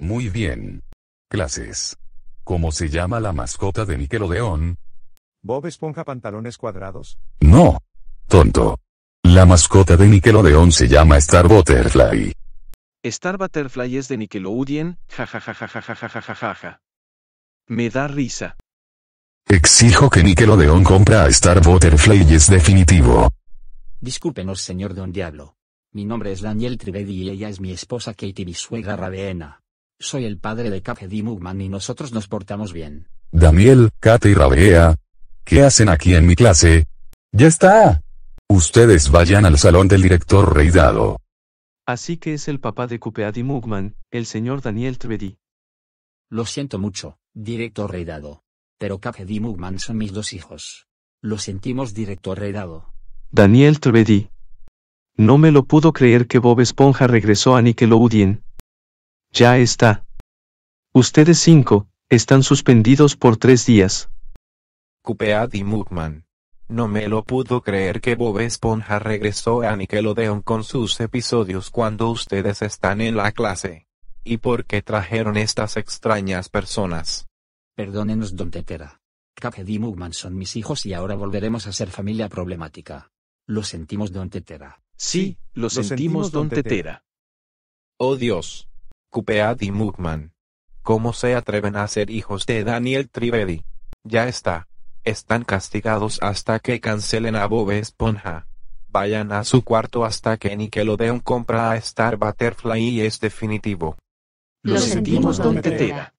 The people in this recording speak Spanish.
Muy bien. Clases. ¿Cómo se llama la mascota de Nickelodeon? Bob Esponja pantalones cuadrados. No. Tonto. La mascota de Nickelodeon se llama Star Butterfly. Star Butterfly es de Nickelodeon, ja. Me da risa. Exijo que Nickelodeon compra a Star Butterfly y es definitivo. Discúlpenos, señor Don Diablo. Mi nombre es Daniel Trivedi y ella es mi esposa Katie suegra, Ravena. Soy el padre de D. Mugman y nosotros nos portamos bien. Daniel, Kate y Rabea. ¿Qué hacen aquí en mi clase? ¡Ya está! Ustedes vayan al salón del director Reidado. Así que es el papá de D. Mugman, el señor Daniel Trevedi. Lo siento mucho, director Reidado. Pero café Mugman son mis dos hijos. Lo sentimos, director Reidado. Daniel Trevedi. No me lo pudo creer que Bob Esponja regresó a Nickelodeon, ya está. Ustedes cinco, están suspendidos por tres días. Cupead y Mugman. No me lo pudo creer que Bob Esponja regresó a Nickelodeon con sus episodios cuando ustedes están en la clase. ¿Y por qué trajeron estas extrañas personas? Perdónenos, don Tetera. Cuphead y Mugman son mis hijos y ahora volveremos a ser familia problemática. Lo sentimos, don Tetera. Sí, lo, sentimos, don, tetera. Oh Dios. Cupead y Mugman. ¿Cómo se atreven a ser hijos de Daniel Trivedi? Ya está. Están castigados hasta que cancelen a Bob Esponja. Vayan a su cuarto hasta que Nickelodeon compra a Star Butterfly y es definitivo. Lo sentimos, te da.